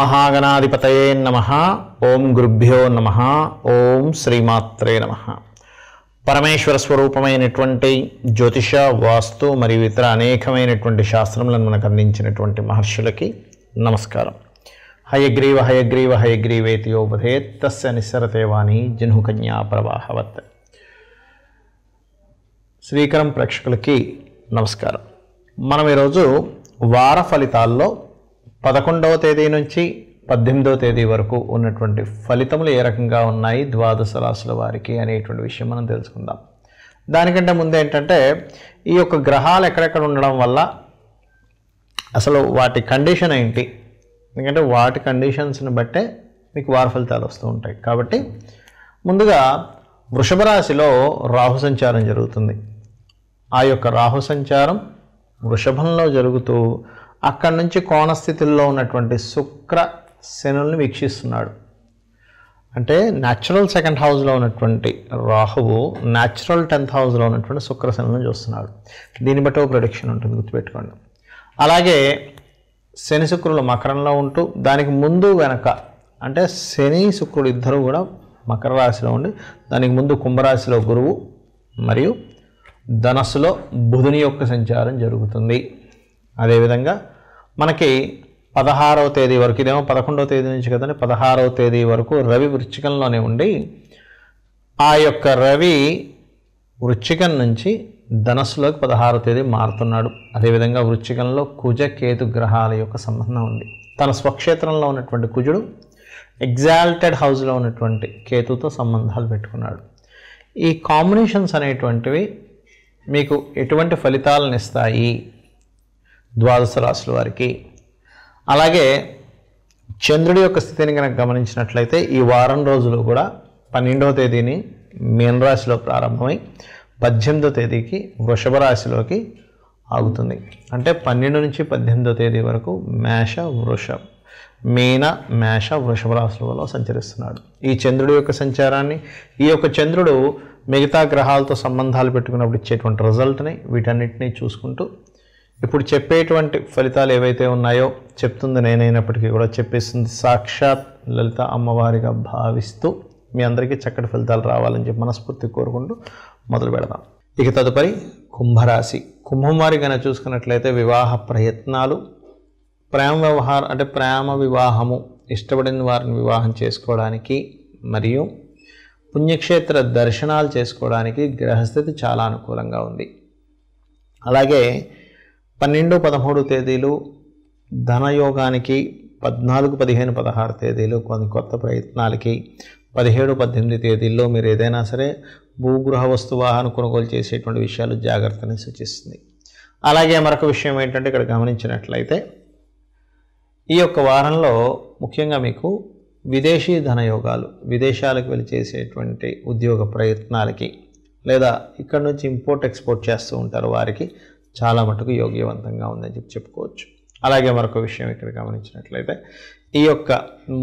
మహాగణాధిపతయే నమ ఓం గురుభ్యో నమ ఓం శ్రీమాత్రే నమ పరమేశ్వర స్వరూపమైనటువంటి జ్యోతిష వాస్తు మరియు ఇతర అనేకమైనటువంటి శాస్త్రములను మనకు అందించినటువంటి మహర్షులకి నమస్కారం హయగ్రీవ హయగ్రీవ హయగ్రీవేతి వధేత్ తస్య నిస్సరతేవాణి జన్హుకన్యా ప్రవాహవత్ శ్రీకరం ప్రేక్షకులకి నమస్కారం మనం ఈరోజు వార ఫలితాల్లో పదకొండవ తేదీ నుంచి పద్దెనిమిదవ తేదీ వరకు ఉన్నటువంటి ఫలితములు ఏ రకంగా ఉన్నాయి ద్వాదశ రాశుల వారికి అనేటువంటి విషయం మనం తెలుసుకుందాం దానికంటే ముందు ఏంటంటే ఈ యొక్క గ్రహాలు ఎక్కడెక్కడ ఉండడం వల్ల అసలు వాటి కండిషన్ ఏంటి ఎందుకంటే వాటి కండిషన్స్ని బట్టే మీకు వార ఫలితాలు వస్తూ ఉంటాయి కాబట్టి ముందుగా వృషభ రాశిలో రాహు సంచారం జరుగుతుంది ఆ యొక్క రాహు సంచారం వృషభంలో జరుగుతూ అక్కడి నుంచి కోణస్థితుల్లో ఉన్నటువంటి శుక్ర శనుల్ని వీక్షిస్తున్నాడు అంటే న్యాచురల్ సెకండ్ హౌస్లో ఉన్నటువంటి రాహువు న్యాచురల్ టెన్త్ హౌస్లో ఉన్నటువంటి శుక్రశనులను చూస్తున్నాడు దీన్ని బట్టి ఒక ప్రొడిక్షన్ ఉంటుంది గుర్తుపెట్టుకోండి అలాగే శని శుక్రులు మకరంలో ఉంటూ దానికి ముందు వెనక అంటే శని శుక్రుడు ఇద్దరు కూడా మకర రాశిలో ఉండి దానికి ముందు కుంభరాశిలో గురువు మరియు ధనస్సులో బుధుని యొక్క సంచారం జరుగుతుంది అదేవిధంగా మనకి పదహారవ తేదీ వరకు ఇదేమో పదకొండవ తేదీ నుంచి కదండి పదహారవ తేదీ వరకు రవి వృశ్చికంలోనే ఉండి ఆ యొక్క రవి వృశ్చికం నుంచి ధనస్సులోకి పదహారవ తేదీ మారుతున్నాడు అదేవిధంగా వృశ్చికంలో కుజ కేతు గ్రహాల యొక్క సంబంధం ఉంది తన స్వక్షేత్రంలో ఉన్నటువంటి కుజుడు ఎగ్జాల్టెడ్ హౌస్లో ఉన్నటువంటి కేతుతో సంబంధాలు పెట్టుకున్నాడు ఈ కాంబినేషన్స్ అనేటువంటివి మీకు ఎటువంటి ఫలితాలను ఇస్తాయి ద్వాదశ రాశుల వారికి అలాగే చంద్రుడి యొక్క స్థితిని కనుక గమనించినట్లయితే ఈ వారం రోజులు కూడా పన్నెండవ తేదీని మీనరాశిలో ప్రారంభమై పద్దెనిమిదో తేదీకి వృషభ రాశిలోకి ఆగుతుంది అంటే పన్నెండు నుంచి పద్దెనిమిదో తేదీ వరకు మేష వృషభ మీన మేష వృషభ రాశులలో సంచరిస్తున్నాడు ఈ చంద్రుడి యొక్క సంచారాన్ని ఈ యొక్క చంద్రుడు మిగతా గ్రహాలతో సంబంధాలు పెట్టుకున్నప్పుడు ఇచ్చేటువంటి రిజల్ట్ని వీటన్నిటిని చూసుకుంటూ ఇప్పుడు చెప్పేటువంటి ఫలితాలు ఏవైతే ఉన్నాయో చెప్తుంది నేనైనప్పటికీ కూడా చెప్పేస్తుంది సాక్షాత్ లలిత అమ్మవారిగా భావిస్తూ మీ అందరికీ చక్కటి ఫలితాలు రావాలని చెప్పి మనస్ఫూర్తి కోరుకుంటూ మొదలు పెడదాం ఇక తదుపరి కుంభరాశి కుంభం వారి కనుక చూసుకున్నట్లయితే వివాహ ప్రయత్నాలు ప్రేమ వ్యవహారం అంటే ప్రేమ వివాహము ఇష్టపడిన వారిని వివాహం చేసుకోవడానికి మరియు పుణ్యక్షేత్ర దర్శనాలు చేసుకోవడానికి గ్రహస్థితి చాలా అనుకూలంగా ఉంది అలాగే పన్నెండు పదమూడు తేదీలు ధనయోగానికి పద్నాలుగు పదిహేను పదహారు తేదీలు కొన్ని కొత్త ప్రయత్నాలకి పదిహేడు పద్దెనిమిది తేదీల్లో మీరు ఏదైనా సరే భూగృహ వస్తు వాహన కొనుగోలు చేసేటువంటి విషయాలు జాగ్రత్తని సూచిస్తుంది అలాగే మరొక విషయం ఏంటంటే ఇక్కడ గమనించినట్లయితే ఈ యొక్క వారంలో ముఖ్యంగా మీకు విదేశీ ధనయోగాలు విదేశాలకు వెళ్ళి చేసేటువంటి ఉద్యోగ ప్రయత్నాలకి లేదా ఇక్కడ నుంచి ఇంపోర్ట్ ఎక్స్పోర్ట్ చేస్తూ ఉంటారు వారికి చాలా మటుకు యోగ్యవంతంగా ఉందని చెప్పి చెప్పుకోవచ్చు అలాగే మరొక విషయం ఇక్కడ గమనించినట్లయితే ఈ యొక్క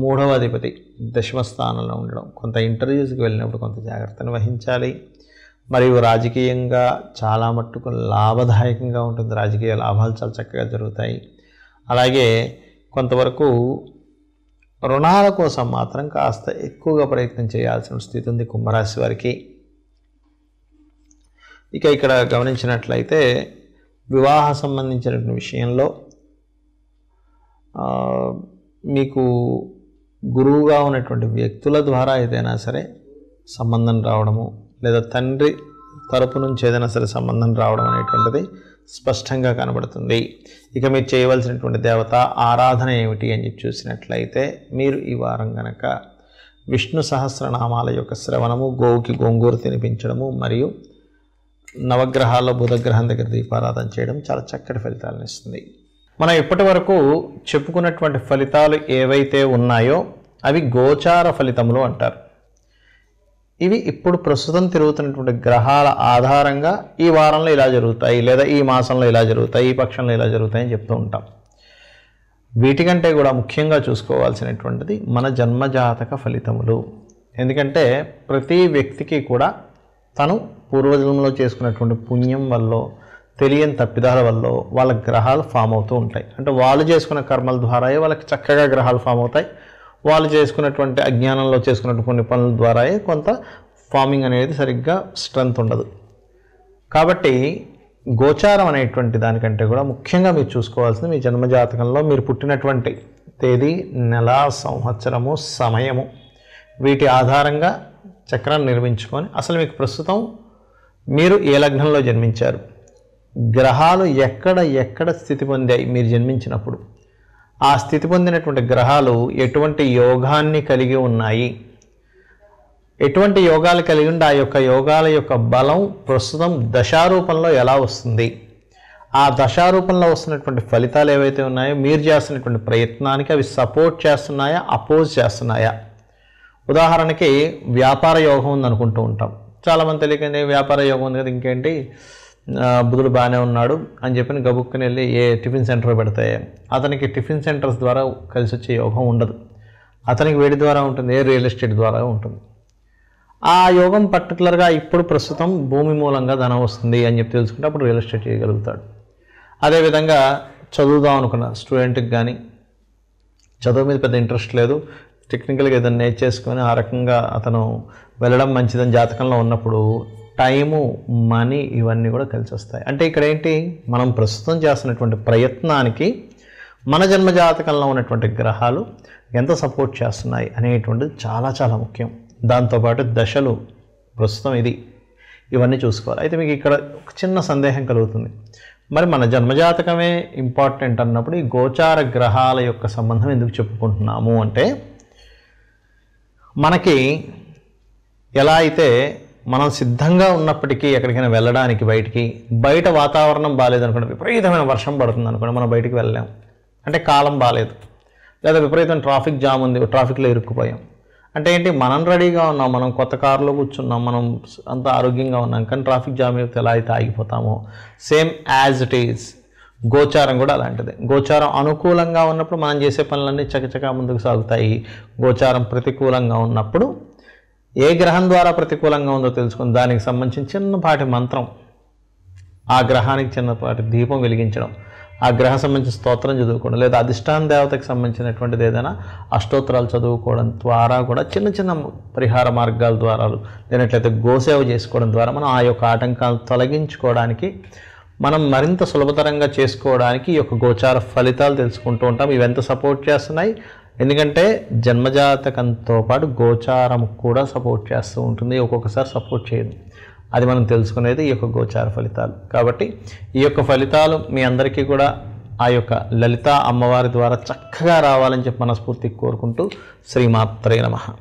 మూడవ అధిపతి దశమ స్థానంలో ఉండడం కొంత ఇంటర్వ్యూస్కి వెళ్ళినప్పుడు కొంత జాగ్రత్తను వహించాలి మరియు రాజకీయంగా చాలా మట్టుకు లాభదాయకంగా ఉంటుంది రాజకీయ లాభాలు చాలా చక్కగా జరుగుతాయి అలాగే కొంతవరకు రుణాల కోసం మాత్రం కాస్త ఎక్కువగా ప్రయత్నం చేయాల్సిన స్థితి ఉంది కుంభరాశి వారికి ఇక ఇక్కడ గమనించినట్లయితే వివాహ సంబంధించినటువంటి విషయంలో మీకు గురువుగా ఉన్నటువంటి వ్యక్తుల ద్వారా ఏదైనా సరే సంబంధం రావడము లేదా తండ్రి తరపు నుంచి ఏదైనా సరే సంబంధం రావడం అనేటువంటిది స్పష్టంగా కనబడుతుంది ఇక మీరు చేయవలసినటువంటి దేవత ఆరాధన ఏమిటి అని చెప్పి చూసినట్లయితే మీరు ఈ వారం గనక విష్ణు సహస్రనామాల యొక్క శ్రవణము గోవుకి గోంగూర తినిపించడము మరియు నవగ్రహాల్లో బుధగ్రహం దగ్గర దీపారాధన చేయడం చాలా చక్కటి ఫలితాలను ఇస్తుంది మనం ఇప్పటి వరకు చెప్పుకున్నటువంటి ఫలితాలు ఏవైతే ఉన్నాయో అవి గోచార ఫలితములు అంటారు ఇవి ఇప్పుడు ప్రస్తుతం తిరుగుతున్నటువంటి గ్రహాల ఆధారంగా ఈ వారంలో ఇలా జరుగుతాయి లేదా ఈ మాసంలో ఇలా జరుగుతాయి ఈ పక్షంలో ఇలా జరుగుతాయి అని చెప్తూ ఉంటాం వీటికంటే కూడా ముఖ్యంగా చూసుకోవాల్సినటువంటిది మన జన్మజాతక ఫలితములు ఎందుకంటే ప్రతి వ్యక్తికి కూడా తను పూర్వజన్మలో చేసుకున్నటువంటి పుణ్యం వల్ల తెలియని తప్పిదాల వల్ల వాళ్ళ గ్రహాలు ఫామ్ అవుతూ ఉంటాయి అంటే వాళ్ళు చేసుకున్న కర్మల ద్వారా వాళ్ళకి చక్కగా గ్రహాలు ఫామ్ అవుతాయి వాళ్ళు చేసుకున్నటువంటి అజ్ఞానంలో చేసుకున్నటువంటి కొన్ని పనుల ద్వారా కొంత ఫార్మింగ్ అనేది సరిగ్గా స్ట్రెంగ్త్ ఉండదు కాబట్టి గోచారం అనేటువంటి దానికంటే కూడా ముఖ్యంగా మీరు చూసుకోవాల్సింది మీ జన్మజాతకంలో మీరు పుట్టినటువంటి తేదీ నెల సంవత్సరము సమయము వీటి ఆధారంగా చక్రాన్ని నిర్మించుకొని అసలు మీకు ప్రస్తుతం మీరు ఏ లగ్నంలో జన్మించారు గ్రహాలు ఎక్కడ ఎక్కడ స్థితి పొందాయి మీరు జన్మించినప్పుడు ఆ స్థితి పొందినటువంటి గ్రహాలు ఎటువంటి యోగాన్ని కలిగి ఉన్నాయి ఎటువంటి యోగాలు కలిగి ఉండి ఆ యొక్క యోగాల యొక్క బలం ప్రస్తుతం దశారూపంలో ఎలా వస్తుంది ఆ దశారూపంలో వస్తున్నటువంటి ఫలితాలు ఏవైతే ఉన్నాయో మీరు చేస్తున్నటువంటి ప్రయత్నానికి అవి సపోర్ట్ చేస్తున్నాయా అపోజ్ చేస్తున్నాయా ఉదాహరణకి వ్యాపార యోగం ఉందనుకుంటూ ఉంటాం చాలామంది తెలియకనే వ్యాపార యోగం ఉంది కదా ఇంకేంటి బుధుడు బాగానే ఉన్నాడు అని చెప్పి గబుక్కుని వెళ్ళి ఏ టిఫిన్ సెంటర్ పెడతాయి అతనికి టిఫిన్ సెంటర్స్ ద్వారా కలిసి వచ్చే యోగం ఉండదు అతనికి వేడి ద్వారా ఉంటుంది ఏ రియల్ ఎస్టేట్ ద్వారా ఉంటుంది ఆ యోగం పర్టికులర్గా ఇప్పుడు ప్రస్తుతం భూమి మూలంగా ధనం వస్తుంది అని చెప్పి తెలుసుకుంటే అప్పుడు రియల్ ఎస్టేట్ చేయగలుగుతాడు అదేవిధంగా చదువుదాం అనుకున్న స్టూడెంట్కి కానీ చదువు మీద పెద్ద ఇంట్రెస్ట్ లేదు టెక్నికల్గా ఏదైనా నేర్చేసుకొని ఆ రకంగా అతను వెళ్ళడం మంచిదని జాతకంలో ఉన్నప్పుడు టైము మనీ ఇవన్నీ కూడా కలిసి వస్తాయి అంటే ఇక్కడ ఏంటి మనం ప్రస్తుతం చేస్తున్నటువంటి ప్రయత్నానికి మన జన్మ జాతకంలో ఉన్నటువంటి గ్రహాలు ఎంత సపోర్ట్ చేస్తున్నాయి అనేటువంటిది చాలా చాలా ముఖ్యం దాంతోపాటు దశలు ప్రస్తుతం ఇది ఇవన్నీ చూసుకోవాలి అయితే మీకు ఇక్కడ ఒక చిన్న సందేహం కలుగుతుంది మరి మన జన్మజాతకమే ఇంపార్టెంట్ అన్నప్పుడు ఈ గోచార గ్రహాల యొక్క సంబంధం ఎందుకు చెప్పుకుంటున్నాము అంటే మనకి ఎలా అయితే మనం సిద్ధంగా ఉన్నప్పటికీ ఎక్కడికైనా వెళ్ళడానికి బయటికి బయట వాతావరణం బాగాలేదనుకోండి విపరీతమైన వర్షం పడుతుంది అనుకోండి మనం బయటికి వెళ్ళాం అంటే కాలం బాగాలేదు లేదా విపరీతమైన ట్రాఫిక్ జామ్ ఉంది ట్రాఫిక్లో ఇరుక్కుపోయాం అంటే ఏంటి మనం రెడీగా ఉన్నాం మనం కొత్త కారులో కూర్చున్నాం మనం అంత ఆరోగ్యంగా ఉన్నాం కానీ ట్రాఫిక్ జామ్ అయితే ఎలా అయితే ఆగిపోతామో సేమ్ యాజ్ ఇట్ ఈజ్ గోచారం కూడా అలాంటిదే గోచారం అనుకూలంగా ఉన్నప్పుడు మనం చేసే పనులన్నీ చకచకా ముందుకు సాగుతాయి గోచారం ప్రతికూలంగా ఉన్నప్పుడు ఏ గ్రహం ద్వారా ప్రతికూలంగా ఉందో తెలుసుకుని దానికి సంబంధించి చిన్నపాటి మంత్రం ఆ గ్రహానికి చిన్నపాటి దీపం వెలిగించడం ఆ గ్రహం సంబంధించిన స్తోత్రం చదువుకోవడం లేదా అధిష్టాన దేవతకి సంబంధించినటువంటిది ఏదైనా అష్టోత్తరాలు చదువుకోవడం ద్వారా కూడా చిన్న చిన్న పరిహార మార్గాల ద్వారా లేనట్లయితే గోసేవ చేసుకోవడం ద్వారా మనం ఆ యొక్క ఆటంకాలు తొలగించుకోవడానికి మనం మరింత సులభతరంగా చేసుకోవడానికి ఈ యొక్క గోచార ఫలితాలు తెలుసుకుంటూ ఉంటాం ఇవెంత సపోర్ట్ చేస్తున్నాయి ఎందుకంటే జన్మజాతకంతో పాటు గోచారం కూడా సపోర్ట్ చేస్తూ ఉంటుంది ఒక్కొక్కసారి సపోర్ట్ చేయదు అది మనం తెలుసుకునేది ఈ యొక్క గోచార ఫలితాలు కాబట్టి ఈ యొక్క ఫలితాలు మీ అందరికీ కూడా ఆ యొక్క లలిత అమ్మవారి ద్వారా చక్కగా రావాలని చెప్పి మనస్ఫూర్తి కోరుకుంటూ శ్రీమాత్రే నమ